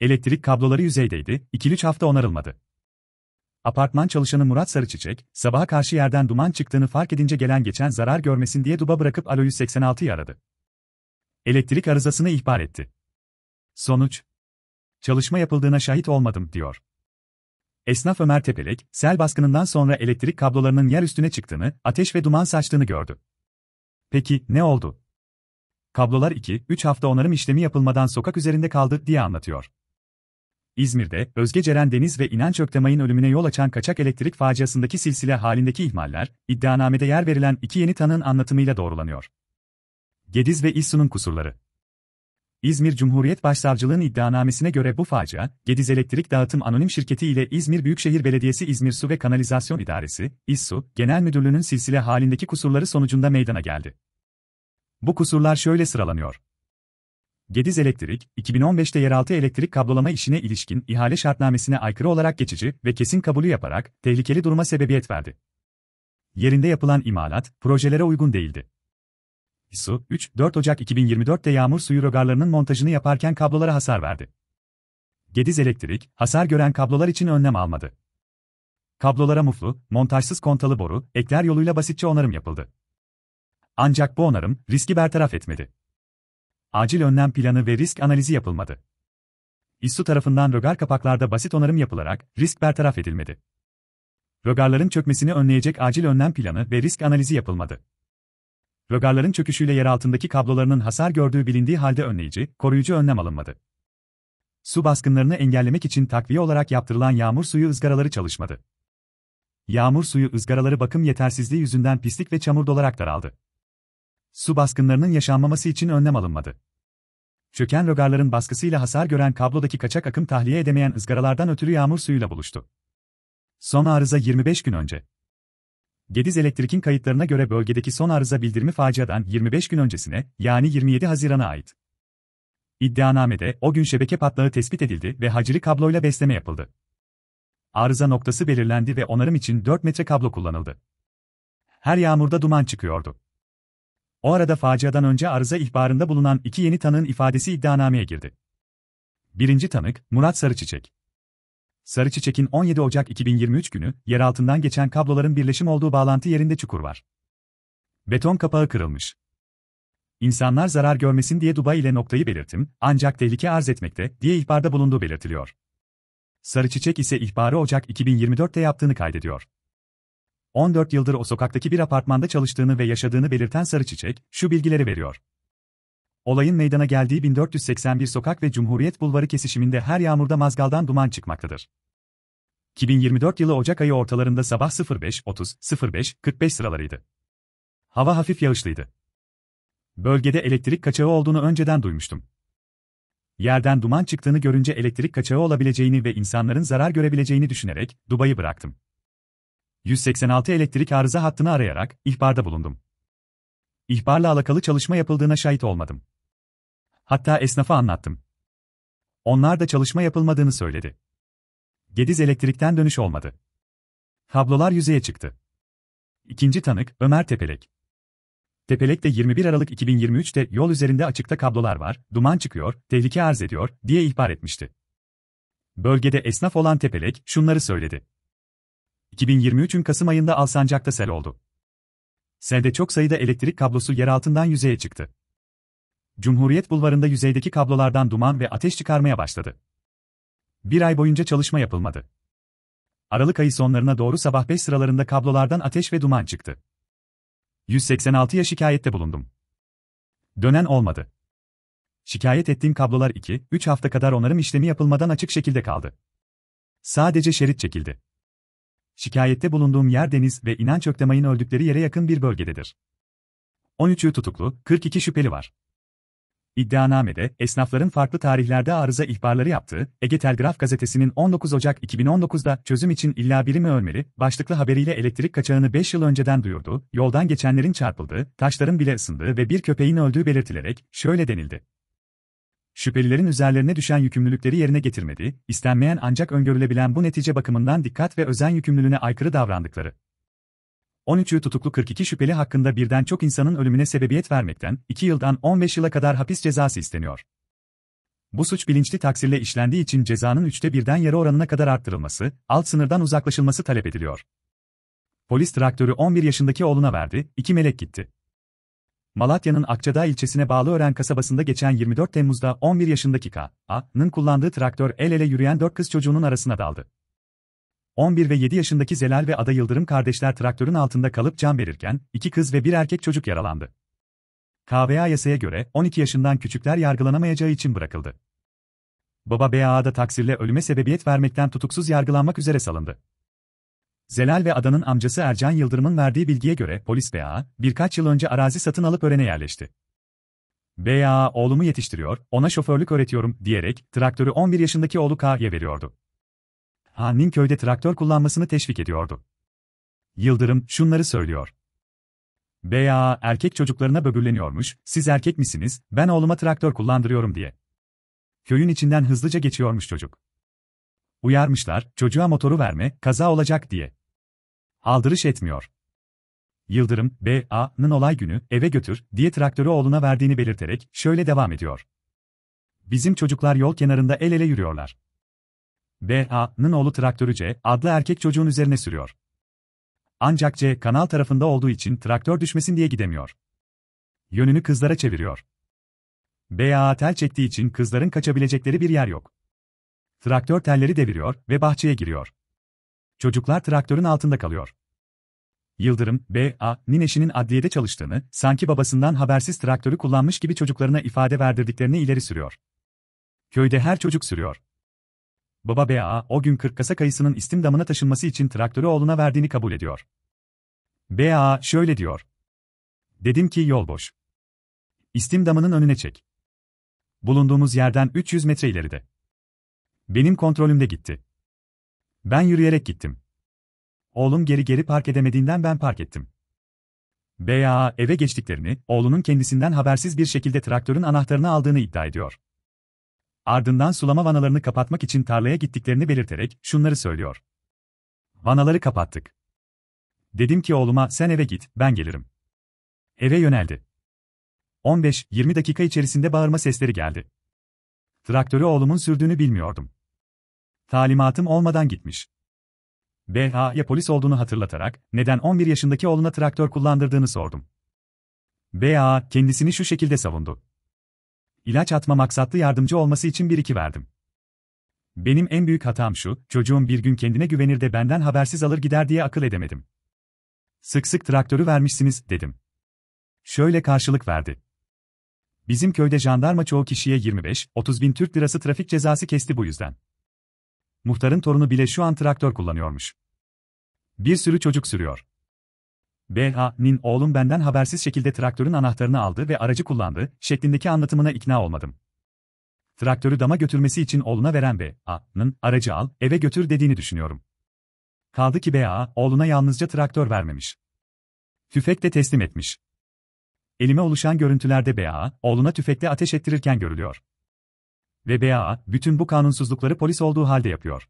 Elektrik kabloları yüzeydeydi, 2-3 hafta onarılmadı. Apartman çalışanı Murat Sarıçiçek, sabaha karşı yerden duman çıktığını fark edince gelen geçen zarar görmesin diye duba bırakıp Alo 186'yı aradı. Elektrik arızasını ihbar etti. Sonuç? Çalışma yapıldığına şahit olmadım, diyor. Esnaf Ömer Tepelek, sel baskınından sonra elektrik kablolarının yer üstüne çıktığını, ateş ve duman saçtığını gördü. Peki, ne oldu? Kablolar 2-3 hafta onarım işlemi yapılmadan sokak üzerinde kaldı diye anlatıyor. İzmir'de, Özge Ceren Deniz ve İnanç Öktemay'ın ölümüne yol açan kaçak elektrik faciasındaki silsile halindeki ihmaller, iddianamede yer verilen iki yeni tanığın anlatımıyla doğrulanıyor. Gediz ve İssu'nun kusurları İzmir Cumhuriyet Başsavcılığın iddianamesine göre bu facia, Gediz Elektrik Dağıtım Anonim Şirketi ile İzmir Büyükşehir Belediyesi İzmir Su ve Kanalizasyon İdaresi, İSSU, Genel Müdürlüğü'nün silsile halindeki kusurları sonucunda meydana geldi. Bu kusurlar şöyle sıralanıyor. Gediz Elektrik, 2015'te yeraltı elektrik kablolama işine ilişkin ihale şartnamesine aykırı olarak geçici ve kesin kabulü yaparak tehlikeli duruma sebebiyet verdi. Yerinde yapılan imalat, projelere uygun değildi. İSU, 3-4 Ocak 2024'te yağmur suyu rogarlarının montajını yaparken kablolara hasar verdi. Gediz Elektrik, hasar gören kablolar için önlem almadı. Kablolara muflu, montajsız kontalı boru, ekler yoluyla basitçe onarım yapıldı. Ancak bu onarım, riski bertaraf etmedi acil önlem planı ve risk analizi yapılmadı. İSU tarafından rögar kapaklarda basit onarım yapılarak risk bertaraf edilmedi. Rögarların çökmesini önleyecek acil önlem planı ve risk analizi yapılmadı. Rögarların çöküşüyle yer altındaki kablolarının hasar gördüğü bilindiği halde önleyici, koruyucu önlem alınmadı. Su baskınlarını engellemek için takviye olarak yaptırılan yağmur suyu ızgaraları çalışmadı. Yağmur suyu ızgaraları bakım yetersizliği yüzünden pislik ve çamur dolarak daraldı su baskınlarının yaşanmaması için önlem alınmadı. Çöken rogarların baskısıyla hasar gören kablodaki kaçak akım tahliye edemeyen ızgaralardan ötürü yağmur suyuyla buluştu. Son arıza 25 gün önce. Gediz Elektrik'in kayıtlarına göre bölgedeki son arıza bildirimi faciadan 25 gün öncesine, yani 27 Haziran'a ait. İddianamede o gün şebeke patlağı tespit edildi ve hacili kabloyla besleme yapıldı. Arıza noktası belirlendi ve onarım için 4 metre kablo kullanıldı. Her yağmurda duman çıkıyordu. O arada faciadan önce arıza ihbarında bulunan iki yeni tanığın ifadesi iddianameye girdi. Birinci tanık, Murat Sarıçiçek. Sarıçiçek'in 17 Ocak 2023 günü, yer altından geçen kabloların birleşim olduğu bağlantı yerinde çukur var. Beton kapağı kırılmış. İnsanlar zarar görmesin diye Dubai ile noktayı belirtim, ancak tehlike arz etmekte, diye ihbarda bulunduğu belirtiliyor. Sarıçiçek ise ihbarı Ocak 2024'te yaptığını kaydediyor. 14 yıldır o sokaktaki bir apartmanda çalıştığını ve yaşadığını belirten Sarı Çiçek, şu bilgileri veriyor. Olayın meydana geldiği 1481 sokak ve Cumhuriyet Bulvarı kesişiminde her yağmurda mazgaldan duman çıkmaktadır. 2024 yılı Ocak ayı ortalarında sabah 05.30, 05:45 sıralarıydı. Hava hafif yağışlıydı. Bölgede elektrik kaçağı olduğunu önceden duymuştum. Yerden duman çıktığını görünce elektrik kaçağı olabileceğini ve insanların zarar görebileceğini düşünerek Dubai'yi bıraktım. 186 elektrik arıza hattını arayarak ihbarda bulundum. İhbarla alakalı çalışma yapıldığına şahit olmadım. Hatta esnafa anlattım. Onlar da çalışma yapılmadığını söyledi. Gediz elektrikten dönüş olmadı. Kablolar yüzeye çıktı. İkinci tanık Ömer Tepelek. Tepelek'te 21 Aralık 2023'te yol üzerinde açıkta kablolar var, duman çıkıyor, tehlike arz ediyor diye ihbar etmişti. Bölgede esnaf olan Tepelek şunları söyledi. 2023'ün Kasım ayında Alsancak'ta sel oldu. Selde çok sayıda elektrik kablosu yer altından yüzeye çıktı. Cumhuriyet Bulvarı'nda yüzeydeki kablolardan duman ve ateş çıkarmaya başladı. Bir ay boyunca çalışma yapılmadı. Aralık ayı sonlarına doğru sabah 5 sıralarında kablolardan ateş ve duman çıktı. 186'ya şikayette bulundum. Dönen olmadı. Şikayet ettiğim kablolar 2-3 hafta kadar onarım işlemi yapılmadan açık şekilde kaldı. Sadece şerit çekildi. Şikayette bulunduğum yer Deniz ve İnanç Öktemay'ın öldükleri yere yakın bir bölgededir. 13'ü tutuklu, 42 şüpheli var. İddianamede, esnafların farklı tarihlerde arıza ihbarları yaptığı, Ege Telgraf gazetesinin 19 Ocak 2019'da çözüm için illa biri mi ölmeli, başlıklı haberiyle elektrik kaçağını 5 yıl önceden duyurdu, yoldan geçenlerin çarpıldığı, taşların bile ısındığı ve bir köpeğin öldüğü belirtilerek, şöyle denildi şüphelilerin üzerlerine düşen yükümlülükleri yerine getirmedi, istenmeyen ancak öngörülebilen bu netice bakımından dikkat ve özen yükümlülüğüne aykırı davrandıkları. 13'ü tutuklu 42 şüpheli hakkında birden çok insanın ölümüne sebebiyet vermekten 2 yıldan 15 yıla kadar hapis cezası isteniyor. Bu suç bilinçli taksirle işlendiği için cezanın üçte birden yarı oranına kadar arttırılması, alt sınırdan uzaklaşılması talep ediliyor. Polis traktörü 11 yaşındaki oğluna verdi, iki melek gitti. Malatya'nın Akçadağ ilçesine bağlı Ören kasabasında geçen 24 Temmuz'da 11 yaşındaki K.A.'nın kullandığı traktör el ele yürüyen 4 kız çocuğunun arasına daldı. 11 ve 7 yaşındaki Zelal ve Ada Yıldırım kardeşler traktörün altında kalıp can verirken, iki kız ve bir erkek çocuk yaralandı. KVA yasaya göre 12 yaşından küçükler yargılanamayacağı için bırakıldı. Baba da taksirle ölüme sebebiyet vermekten tutuksuz yargılanmak üzere salındı. Zelal ve adanın amcası Ercan Yıldırım'ın verdiği bilgiye göre polis BA, birkaç yıl önce arazi satın alıp Ören'e yerleşti. BA oğlumu yetiştiriyor, ona şoförlük öğretiyorum diyerek traktörü 11 yaşındaki oğlu K'ye veriyordu. Han'nin köyde traktör kullanmasını teşvik ediyordu. Yıldırım şunları söylüyor. BA erkek çocuklarına böbürleniyormuş, siz erkek misiniz, ben oğluma traktör kullandırıyorum diye. Köyün içinden hızlıca geçiyormuş çocuk. Uyarmışlar, çocuğa motoru verme, kaza olacak diye aldırış etmiyor. Yıldırım, B.A.'nın olay günü eve götür diye traktörü oğluna verdiğini belirterek şöyle devam ediyor. Bizim çocuklar yol kenarında el ele yürüyorlar. B.A.'nın oğlu traktörü C adlı erkek çocuğun üzerine sürüyor. Ancak C kanal tarafında olduğu için traktör düşmesin diye gidemiyor. Yönünü kızlara çeviriyor. B.A. tel çektiği için kızların kaçabilecekleri bir yer yok. Traktör telleri deviriyor ve bahçeye giriyor. Çocuklar traktörün altında kalıyor. Yıldırım, B.A. Nineşi'nin adliyede çalıştığını, sanki babasından habersiz traktörü kullanmış gibi çocuklarına ifade verdirdiklerini ileri sürüyor. Köyde her çocuk sürüyor. Baba B.A. o gün 40 kasa kayısının istimdamına taşınması için traktörü oğluna verdiğini kabul ediyor. B.A. şöyle diyor. Dedim ki yol boş. İstimdamının önüne çek. Bulunduğumuz yerden 300 metre ileride. Benim kontrolümde gitti. Ben yürüyerek gittim. Oğlum geri geri park edemediğinden ben park ettim. BA eve geçtiklerini, oğlunun kendisinden habersiz bir şekilde traktörün anahtarını aldığını iddia ediyor. Ardından sulama vanalarını kapatmak için tarlaya gittiklerini belirterek şunları söylüyor. Vanaları kapattık. Dedim ki oğluma sen eve git, ben gelirim. Eve yöneldi. 15-20 dakika içerisinde bağırma sesleri geldi. Traktörü oğlumun sürdüğünü bilmiyordum. Talimatım olmadan gitmiş. BH'ya polis olduğunu hatırlatarak, neden 11 yaşındaki oğluna traktör kullandırdığını sordum. B.A. kendisini şu şekilde savundu. İlaç atma maksatlı yardımcı olması için bir iki verdim. Benim en büyük hatam şu, çocuğum bir gün kendine güvenir de benden habersiz alır gider diye akıl edemedim. Sık sık traktörü vermişsiniz, dedim. Şöyle karşılık verdi. Bizim köyde jandarma çoğu kişiye 25-30 bin Türk lirası trafik cezası kesti bu yüzden. Muhtarın torunu bile şu an traktör kullanıyormuş. Bir sürü çocuk sürüyor. BH'nin oğlum benden habersiz şekilde traktörün anahtarını aldı ve aracı kullandı şeklindeki anlatımına ikna olmadım. Traktörü dama götürmesi için oğluna veren BA'nın aracı al, eve götür dediğini düşünüyorum. Kaldı ki BA oğluna yalnızca traktör vermemiş. Tüfek de teslim etmiş. Elime oluşan görüntülerde BA oğluna tüfekle ateş ettirirken görülüyor. Ve BAA, bütün bu kanunsuzlukları polis olduğu halde yapıyor.